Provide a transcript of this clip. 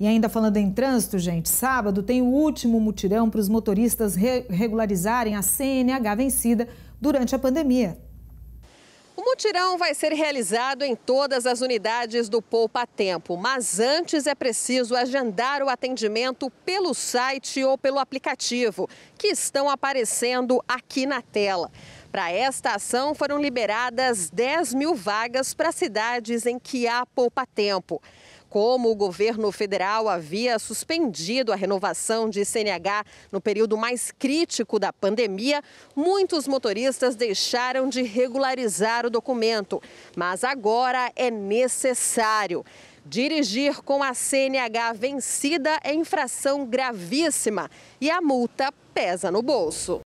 E ainda falando em trânsito, gente, sábado tem o último mutirão para os motoristas re regularizarem a CNH vencida durante a pandemia. O mutirão vai ser realizado em todas as unidades do Poupa Tempo, mas antes é preciso agendar o atendimento pelo site ou pelo aplicativo, que estão aparecendo aqui na tela. Para esta ação foram liberadas 10 mil vagas para cidades em que há poupa-tempo. Como o governo federal havia suspendido a renovação de CNH no período mais crítico da pandemia, muitos motoristas deixaram de regularizar o documento. Mas agora é necessário. Dirigir com a CNH vencida é infração gravíssima e a multa pesa no bolso.